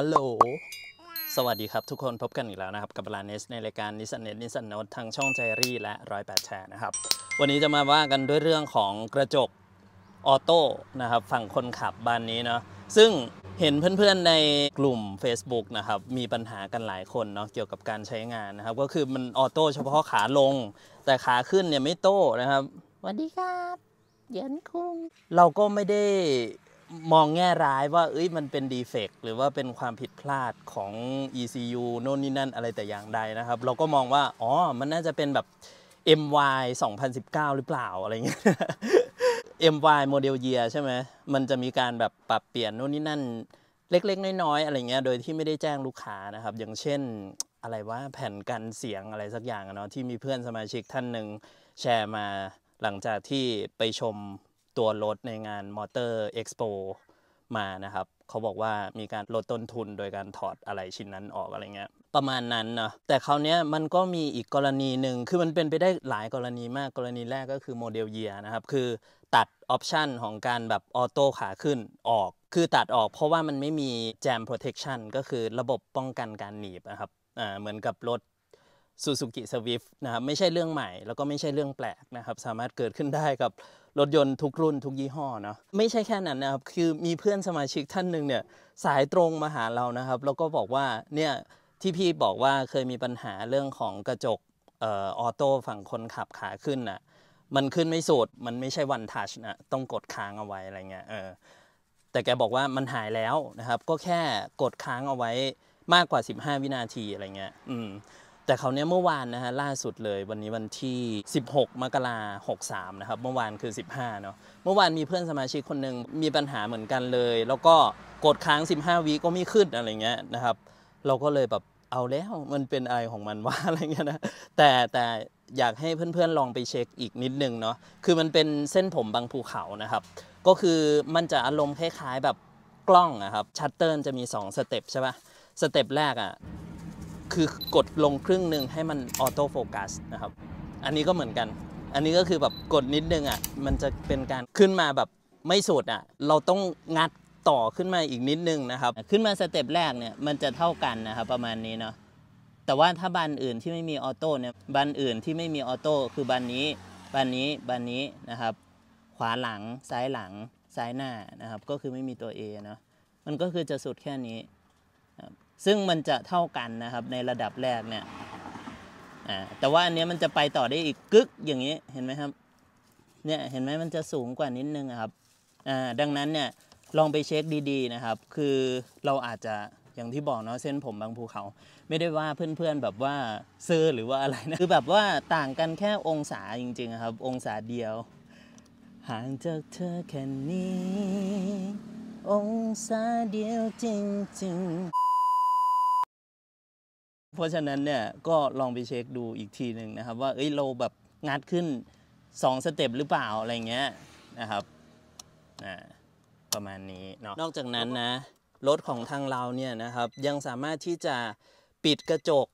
ฮัลโหล สวัสดีครับทุกคนพบกันอีกแล้วนะครับ กับลาเนสในรายการนิสันเนส นิสันโนตทางช่องใจรี่และร้อยแปดแชร์นะครับ วันนี้จะมาว่ากันด้วยเรื่องของกระจกออโต้นะครับ ฝั่งคนขับบ้านนี้เนาะซึ่งเห็นเพื่อนๆในกลุ่ม Facebook นะครับ มีปัญหากันหลายคนเนาะเกี่ยวกับการใช้งานนะครับ ก็คือมันออโต้เฉพาะขาลง แต่ขาขึ้นเนี่ยไม่โต้นะครับสวัสดีครับเย็นคุง เราก็ไม่ได้มองแง่ร้ายว่าเอ้ยมันเป็นดีเฟกหรือว่าเป็นความผิดพลาดของ ECU โน่นนี่นั่นอะไรแต่อย่างใดนะครับ เราก็มองว่า อ๋อมันน่าจะเป็นแบบ MY 2019 หรือเปล่า อะไรเงี้ย MY โมเดลเยียใช่ไหมมันจะมีการแบบปรับเปลี่ยนโน่นนี่นั่น เล็ก ๆ น้อยๆอะไรเงี้ยโดยที่ไม่ได้แจ้งลูกค้านะครับ อย่างเช่นอะไรว่าแผ่นกันเสียงอะไรสักอย่างเนาะที่มีเพื่อนสมาชิกท่านหนึ่งแชร์มาหลังจากที่ไปชมตัวรถในงานมอเตอร์เอ็กซ์โปมานะครับ เขาบอกว่ามีการลดต้นทุนโดยการถอดอะไรชิ้นนั้นออกอะไรเงี้ยประมาณนั้นนะแต่คราวนี้มันก็มีอีกกรณีหนึ่ง คือมันเป็นไปได้หลายกรณีมากกรณีแรกก็คือโมเดลเยียนะครับ คือตัดออปชันของการแบบออโต้ขาขึ้นออก คือตัดออกเพราะว่ามันไม่มีแจมโปรเทคชันก็คือระบบป้องกันการหนีบนะครับเหมือนกับรถซูซูกิสวิฟนะครับไม่ใช่เรื่องใหม่แล้วก็ไม่ใช่เรื่องแปลกนะครับ สามารถเกิดขึ้นได้กับรถยนต์ทุกรุ่นทุกยี่ห้อเนาะไม่ใช่แค่นั้นนะครับคือมีเพื่อนสมาชิกท่านหนึ่งเนี่ย สายตรงมาหาเรานะครับ แล้วก็บอกว่าเนี่ยที่พี่บอกว่าเคยมีปัญหาเรื่องของกระจกออโต้ฝั่งคนขับขาขึ้นนะ่ะมันขึ้นไม่สุดมันไม่ใช่วันทัชนะต้องกดค้างเอาไว้อะไรเงี้ยเออแต่แกบอกว่ามันหายแล้วนะครับ ก็แค่กดค้างเอาไว้มากกว่า 15 วินาทีอะไรเงี้ย อืมแต่คราวนี้เมื่อวานนะฮะล่าสุดเลย วันนี้วันที่ 16 มกราหกสามนะครับเมื่อวานคือ 15เนาะเมื่อวานมีเพื่อนสมาชิกคนหนึ่งมีปัญหาเหมือนกันเลย แล้วก็กดค้าง 15 วีก็ไม่ขึ้นอะไรเงี้ยนะครับ เราก็เลยแบบเอาแล้วมันเป็นอะไรของมันว่าอะไรเงี้ยนะแต่แต่อยากให้เพื่อนๆ ลองไปเช็คอีกนิดนึงเนาะคือมันเป็นเส้นผมบางภูเขานะครับก็คือมันจะอารมณ์คล้ายๆแบบกล้องนะครับชัตเตอร์จะมี 2 สเต็ปใช่ปะ่ะสเต็ปแรกอ่ะคือกดลงครึ่งหนึ่งให้มันออโต้โฟกัสนะครับ อันนี้ก็เหมือนกัน อันนี้ก็คือแบบกดนิดนึงอ่ะ มันจะเป็นการขึ้นมาแบบไม่สุดอ่ะ เราต้องงัดต่อขึ้นมาอีกนิดนึงนะครับ ขึ้นมาสเต็ปแรกเนี่ยมันจะเท่ากันนะครับประมาณนี้เนาะ แต่ว่าถ้าบันอื่นที่ไม่มีออโต้เนี่ย บันอื่นที่ไม่มีออโต้คือบันนี้ บันนี้ บันนี้นะครับ ขวาหลัง ซ้ายหลัง ซ้ายหน้านะครับ ก็คือไม่มีตัว A เนาะมันก็คือจะสุดแค่นี้ซึ่งมันจะเท่ากันนะครับ ในระดับแรกเนี่ยแต่ว่าอันนี้มันจะไปต่อได้อีกกึกอย่างนี้ เห็นไหมครับ เนี่ย เห็นไหมมันจะสูงกว่านิดนึงครับ ดังนั้นเนี่ย ลองไปเช็คดีๆนะครับ คือเราอาจจะ อย่างที่บอกเนาะเส้นผมบางภูเขา ไม่ได้ว่าเพื่อนๆแบบว่าซื้อหรือว่าอะไรนะ คือแบบว่าต่างกันแค่องศาจริงๆครับ องศาเดียวห่างจากเธอแค่นี้ องศาเดียวจริงๆเพราะฉะนั้นเนี่ยก็ลองไปเช็คดูอีกทีหนึ่งนะครับว่าเอ้ยเราแบบงัดขึ้น 2 สเต็ปหรือเปล่าอะไรเงี้ยนะครับประมาณนี้เนาะนอกจากนั้นนะรถของทางเราเนี่ยนะครับ ยังสามารถที่จะปิดกระจก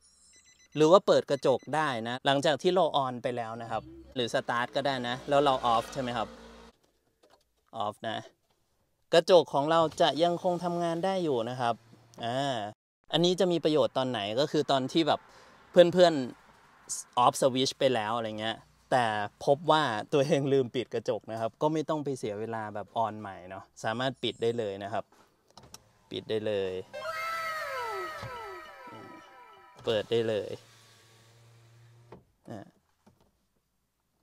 หรือว่าเปิดกระจกได้นะ หลังจากที่เราออนไปแล้วนะครับ หรือสตาร์ทก็ได้นะ แล้วเราออฟใช่ไหมครับออฟนะกระจกของเราจะยังคงทำงานได้อยู่นะครับอ่าอันนี้จะมีประโยชน์ตอนไหนก็คือตอนที่แบบเพื่อนๆออฟสวิชไปแล้วอะไรเงี้ย แต่พบว่าตัวเองลืมปิดกระจกนะครับ ก็ไม่ต้องไปเสียเวลาแบบออนใหม่เนาะสามารถปิดได้เลยนะครับ ปิดได้เลย เปิดได้เลย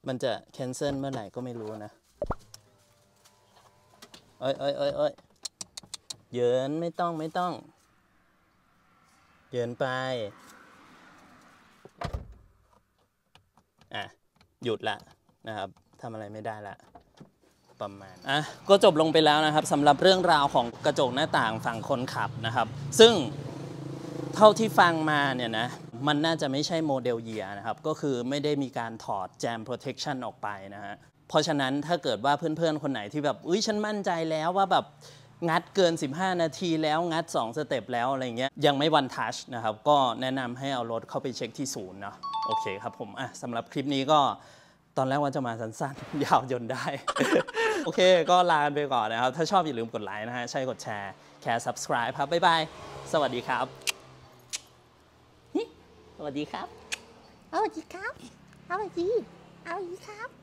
มันจะแคนเซิลเมื่อไหร่ก็ไม่รู้นะเอ้ยเอ้ยเอ้ยเอ้ยเยินไม่ต้องไม่ต้องเยินไป อ่ะ หยุดละ นะครับ ทำอะไรไม่ได้ละ ประมาณ อ่ะ ก็จบลงไปแล้วนะครับสำหรับเรื่องราวของกระจกหน้าต่างฝั่งคนขับนะครับ ซึ่งเท่าที่ฟังมาเนี่ยนะ มันน่าจะไม่ใช่โมเดลเยียนะครับ ก็คือไม่ได้มีการถอดแจมโปรเทคชันออกไปนะฮะ เพราะฉะนั้นถ้าเกิดว่าเพื่อนๆ คนไหนที่แบบ อุ้ย ฉันมั่นใจแล้วว่าแบบงัดเกิน 15 นาทีแล้วงัด 2 สเต็ปแล้ว อะไรเงี้ยยังไม่วันทัชนะครับ ก็แนะนำให้เอารถเข้าไปเช็คที่ศูนย์เนาะโอเคครับผม อ่ะสำหรับคลิปนี้ก็ตอนแรกว่าจะมาสั้นๆ ยาวยนได้ โอเคก็ลากันไปก่อนนะครับ ถ้าชอบอย่าลืมกดไลค์นะฮะ ใช่กดแชร์แคร์ subscribe ครับ บ๊าย บาย สวัสดีครับสวัสดีครับ สวัสดีครับสวัสดีสวัสดีครับ